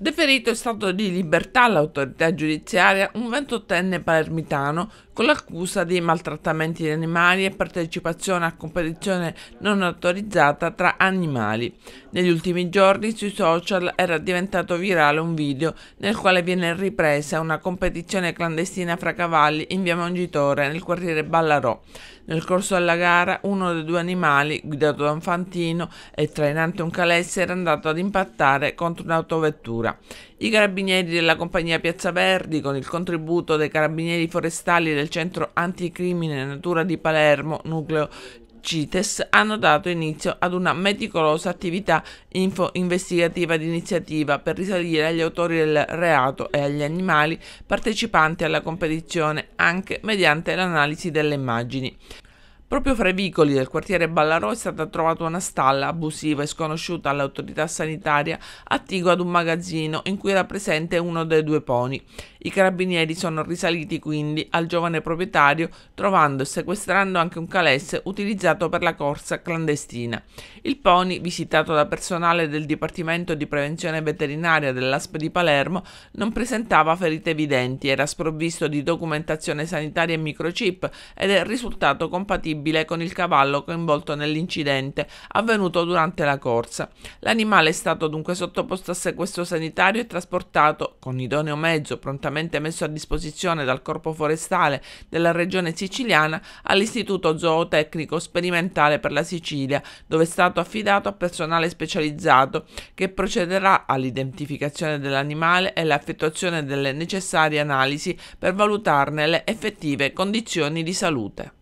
Deferito è stato di libertà all'autorità giudiziaria un 28enne palermitano con l'accusa di maltrattamenti di animali e partecipazione a competizione non autorizzata tra animali. Negli ultimi giorni sui social era diventato virale un video nel quale viene ripresa una competizione clandestina fra cavalli in via Mongitore nel quartiere Ballarò. Nel corso della gara uno dei due animali, guidato da un fantino e trainante un calesse, era andato ad impattare contro un'autovettura. I carabinieri della compagnia Piazza Verdi, con il contributo dei carabinieri forestali del centro anticrimine natura di Palermo, nucleo CITES hanno dato inizio ad una meticolosa attività info-investigativa d'iniziativa per risalire agli autori del reato e agli animali partecipanti alla competizione anche mediante l'analisi delle immagini. Proprio fra i vicoli del quartiere Ballarò è stata trovata una stalla abusiva e sconosciuta all'autorità sanitaria attigua ad un magazzino in cui era presente uno dei due poni. I carabinieri sono risaliti quindi al giovane proprietario trovando e sequestrando anche un calesse utilizzato per la corsa clandestina. Il pony, visitato da personale del Dipartimento di Prevenzione Veterinaria dell'ASP di Palermo, non presentava ferite evidenti, era sprovvisto di documentazione sanitaria e microchip ed è risultato compatibile incompatibile con il cavallo coinvolto nell'incidente avvenuto durante la corsa. L'animale è stato dunque sottoposto a sequestro sanitario e trasportato con idoneo mezzo prontamente messo a disposizione dal Corpo Forestale della Regione Siciliana all'Istituto Zootecnico Sperimentale per la Sicilia, dove è stato affidato a personale specializzato che procederà all'identificazione dell'animale e all'effettuazione delle necessarie analisi per valutarne le effettive condizioni di salute.